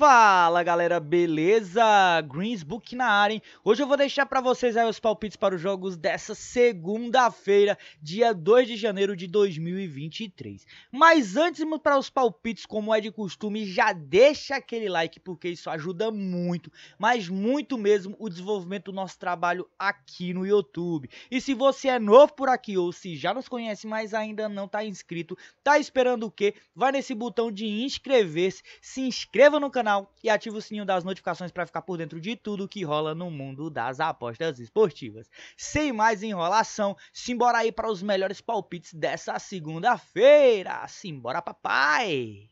Fala galera, beleza? Greensbook na área, hein? Hoje eu vou deixar para vocês aí os palpites para os jogos dessa segunda-feira, dia 2 de janeiro de 2023. Mas antes para os palpites, como é de costume, já deixa aquele like porque isso ajuda muito, mas muito mesmo o desenvolvimento do nosso trabalho aqui no YouTube. E se você é novo por aqui ou se já nos conhece, mas ainda não tá inscrito, tá esperando o quê? Vai nesse botão de inscrever-se, se inscreva no canal canal e ative o sininho das notificações para ficar por dentro de tudo que rola no mundo das apostas esportivas. Sem mais enrolação, simbora aí para os melhores palpites dessa segunda-feira. Simbora, papai!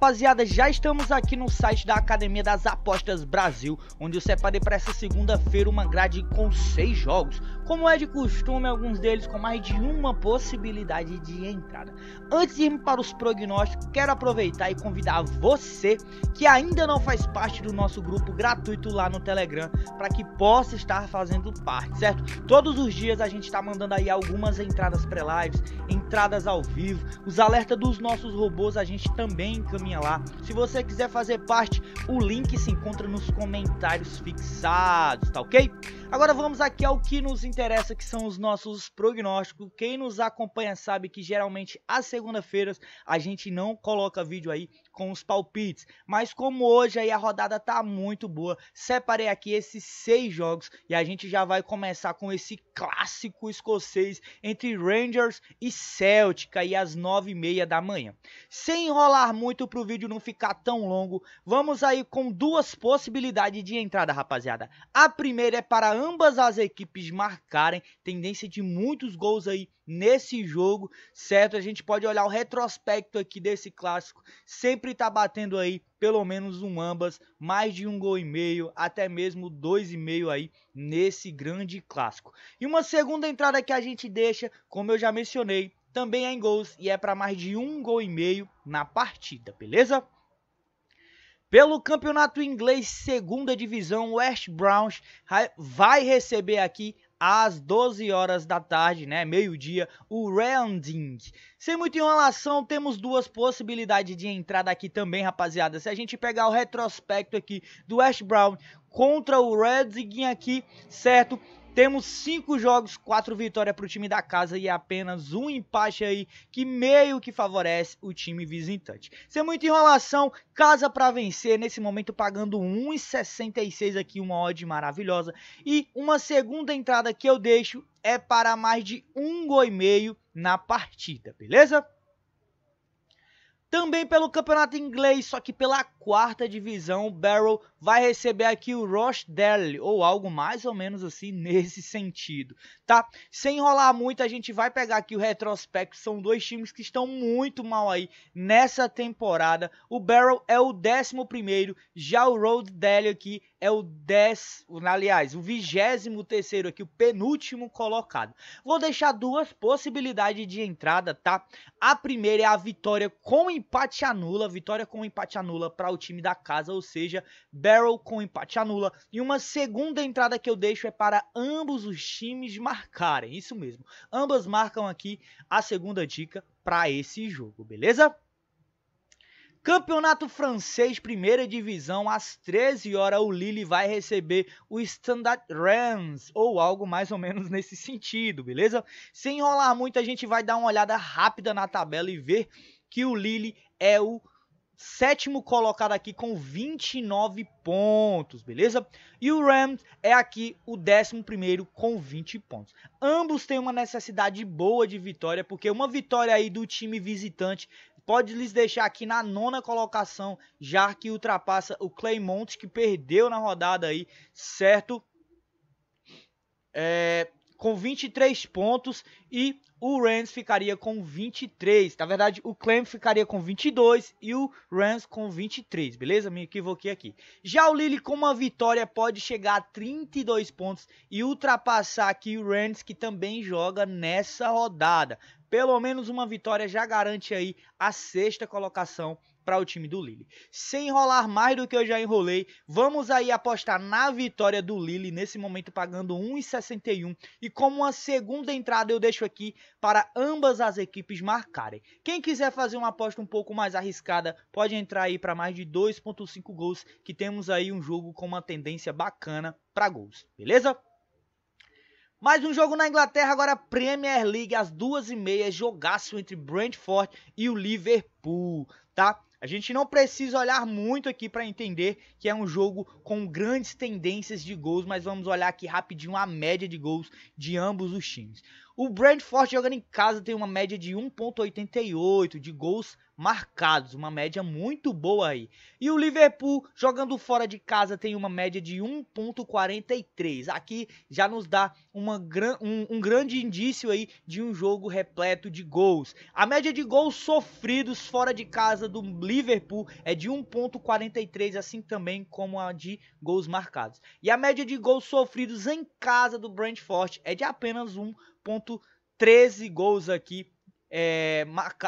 rapaziada, já estamos aqui no site da Academia das Apostas Brasil, onde eu separei para essa segunda-feira uma grade com seis jogos. Como é de costume, alguns deles com mais de uma possibilidade de entrada. Antes de irmos para os prognósticos, quero aproveitar e convidar você que ainda não faz parte do nosso grupo gratuito lá no Telegram para que possa estar fazendo parte, certo? Todos os dias a gente está mandando aí algumas entradas pré-lives, entradas ao vivo, os alertas dos nossos robôs a gente também encaminha lá. Se você quiser fazer parte, o link se encontra nos comentários fixados, tá ok? Agora vamos aqui ao que nos interessa interessa que são os nossos prognósticos. Quem nos acompanha sabe que geralmente às segunda-feiras a gente não coloca vídeo aí com os palpites. Mas como hoje aí a rodada tá muito boa, separei aqui esses seis jogos e a gente já vai começar com esse clássico escocês entre Rangers e Celtic aí às nove e meia da manhã. Sem enrolar muito pro vídeo não ficar tão longo, vamos aí com duas possibilidades de entrada, rapaziada. A primeira é para ambas as equipes marcarem, tendência de muitos gols aí nesse jogo, certo? A gente pode olhar o retrospecto aqui desse clássico, sempre sempre tá batendo aí pelo menos um ambas, mais de um gol e meio, até mesmo dois e meio aí nesse grande clássico. E uma segunda entrada que a gente deixa, como eu já mencionei, também é em gols e é para mais de um gol e meio na partida, beleza? Pelo campeonato inglês, segunda divisão, West Browns vai receber aqui às 12 horas da tarde, né, meio-dia, o Rounding. Sem muita enrolação, temos duas possibilidades de entrada aqui também, rapaziada. Se a gente pegar o retrospecto aqui do West Brown contra o Redding aqui, certo? Temos cinco jogos, quatro vitórias para o time da casa e apenas um empate aí que meio que favorece o time visitante. Sem é muita enrolação, casa para vencer nesse momento pagando 1,66 aqui, uma odd maravilhosa. E uma segunda entrada que eu deixo é para mais de um gol e meio na partida, beleza? Também pelo campeonato inglês, só que pela quarta divisão, o Barrow vai receber aqui o Rochdale, ou algo mais ou menos assim nesse sentido, tá? Sem enrolar muito, a gente vai pegar aqui o retrospecto, são dois times que estão muito mal aí nessa temporada. O Barrow é o 11 primeiro, já o Rochdale aqui é o 10, aliás, o 23 terceiro aqui, o penúltimo colocado. Vou deixar duas possibilidades de entrada, tá? A primeira é a vitória com empate anula, vitória com empate anula para o time da casa, ou seja, Barrel com empate anula. E uma segunda entrada que eu deixo é para ambos os times marcarem, isso mesmo. Ambas marcam aqui a segunda dica para esse jogo, beleza? Campeonato francês, primeira divisão, às 13 horas o Lille vai receber o Standard Rams, ou algo mais ou menos nesse sentido, beleza? Sem enrolar muito, a gente vai dar uma olhada rápida na tabela e ver que o Lille é o sétimo colocado aqui com 29 pontos, beleza? E o Rams é aqui o décimo primeiro com 20 pontos. Ambos têm uma necessidade boa de vitória, porque uma vitória aí do time visitante pode lhes deixar aqui na nona colocação, já que ultrapassa o Claymont, que perdeu na rodada aí, certo? É, com 23 pontos e o Rams ficaria com 23. Na verdade, o Clem ficaria com 22 e o Rams com 23, beleza? Me equivoquei aqui. Já o Lille com uma vitória pode chegar a 32 pontos e ultrapassar aqui o Rams que também joga nessa rodada. Pelo menos uma vitória já garante aí a sexta colocação para o time do Lille. Sem enrolar mais do que eu já enrolei, vamos aí apostar na vitória do Lille nesse momento pagando 1,61 e como uma segunda entrada eu deixo aqui para ambas as equipes marcarem. Quem quiser fazer uma aposta um pouco mais arriscada, pode entrar aí para mais de 2.5 gols, que temos aí um jogo com uma tendência bacana para gols, beleza? Mais um jogo na Inglaterra, agora Premier League, às duas e meia, jogaço entre Brentford e o Liverpool, tá? A gente não precisa olhar muito aqui para entender que é um jogo com grandes tendências de gols, mas vamos olhar aqui rapidinho a média de gols de ambos os times. O Brentford jogando em casa tem uma média de 1.88 de gols marcados, uma média muito boa aí. E o Liverpool jogando fora de casa tem uma média de 1.43. Aqui já nos dá uma, um, um grande indício aí de um jogo repleto de gols. A média de gols sofridos fora de casa do Liverpool é de 1.43, assim também como a de gols marcados. E a média de gols sofridos em casa do Brentford é de apenas 1. 4.13 gols aqui é,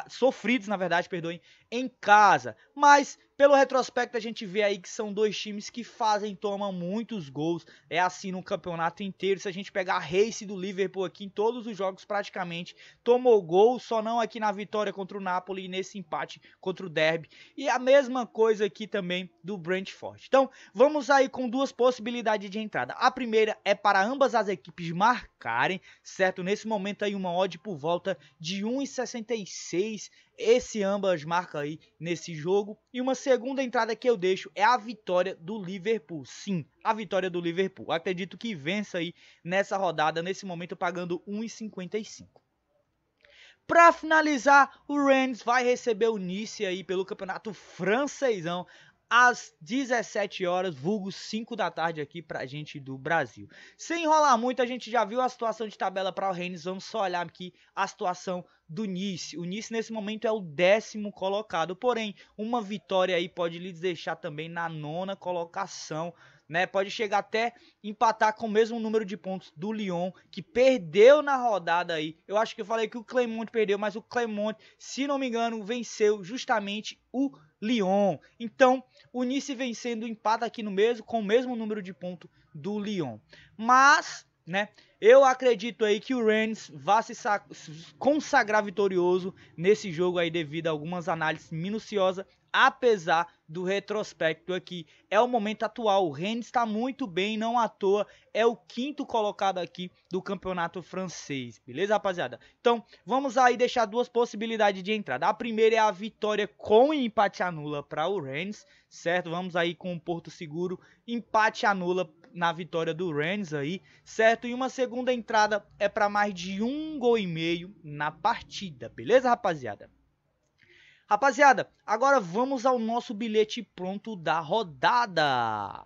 sofridos, na verdade, perdoem, em casa. Mas pelo retrospecto, a gente vê aí que são dois times que fazem, tomam muitos gols. É assim no campeonato inteiro. Se a gente pegar a race do Liverpool aqui em todos os jogos, praticamente tomou gol, só não aqui na vitória contra o Napoli e nesse empate contra o Derby. E a mesma coisa aqui também do Brentford. Então, vamos aí com duas possibilidades de entrada. A primeira é para ambas as equipes marcarem, certo? Nesse momento aí uma odd por volta de 1,66 esse ambas marca aí nesse jogo. E uma segunda entrada que eu deixo é a vitória do Liverpool. Sim, a vitória do Liverpool. acredito que vença aí nessa rodada, nesse momento pagando 1,55. Para finalizar, o Rennes vai receber o Nice aí pelo Campeonato Francesão às 17 horas, vulgo 5 da tarde aqui pra gente do Brasil. Sem enrolar muito, a gente já viu a situação de tabela para o Rennes, vamos só olhar aqui a situação do Nice. O Nice nesse momento é o décimo colocado, porém uma vitória aí pode lhes deixar também na nona colocação né? Pode chegar até empatar com o mesmo número de pontos do Lyon, que perdeu na rodada aí. Eu acho que eu falei que o Clermont perdeu, mas o Clermont, se não me engano, venceu justamente o Lyon. Então, o Nice vencendo empata aqui no mesmo com o mesmo número de pontos do Lyon. Mas, né? Eu acredito aí que o Rennes vá se consagrar vitorioso nesse jogo aí devido a algumas análises minuciosas apesar do retrospecto aqui. É o momento atual, o Rennes está muito bem, não à toa, é o quinto colocado aqui do campeonato francês, beleza rapaziada? Então, vamos aí deixar duas possibilidades de entrada. A primeira é a vitória com empate anula para o Rennes, certo? Vamos aí com o Porto Seguro, empate anula na vitória do Rennes aí, certo? E uma segunda entrada é para mais de um gol e meio na partida, beleza rapaziada? Rapaziada, agora vamos ao nosso bilhete pronto da rodada.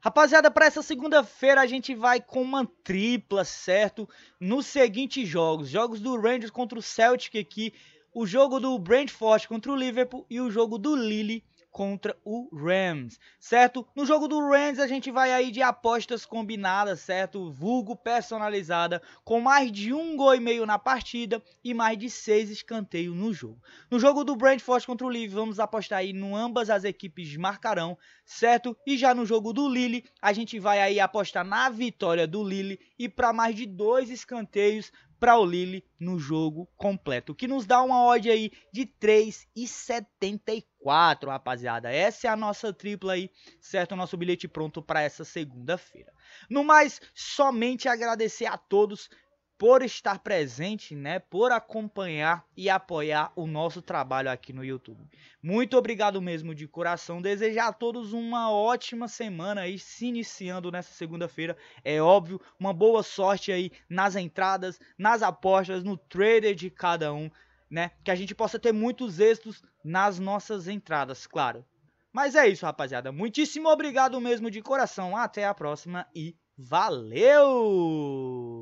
Rapaziada, para essa segunda-feira a gente vai com uma tripla, certo? Nos seguintes jogos, jogos do Rangers contra o Celtic aqui, o jogo do Brentford contra o Liverpool e o jogo do Lille contra o Rams, certo? No jogo do Rams a gente vai aí de apostas combinadas, certo? Vulgo personalizada, com mais de um gol e meio na partida e mais de seis escanteios no jogo. No jogo do Brentford contra o Lille, vamos apostar aí no ambas as equipes marcarão, certo? E já no jogo do Lille, a gente vai aí apostar na vitória do Lille e para mais de dois escanteios para o Lille no jogo completo, que nos dá uma odd aí de 3,74. 4, rapaziada. Essa é a nossa tripla aí, certo? O nosso bilhete pronto para essa segunda-feira. No mais, somente agradecer a todos por estar presente, né? Por acompanhar e apoiar o nosso trabalho aqui no YouTube. Muito obrigado mesmo de coração. Desejar a todos uma ótima semana aí, se iniciando nessa segunda-feira. É óbvio, uma boa sorte aí nas entradas, nas apostas, no trader de cada um né? Que a gente possa ter muitos êxitos nas nossas entradas, claro. Mas é isso, rapaziada. Muitíssimo obrigado mesmo de coração. Até a próxima e valeu!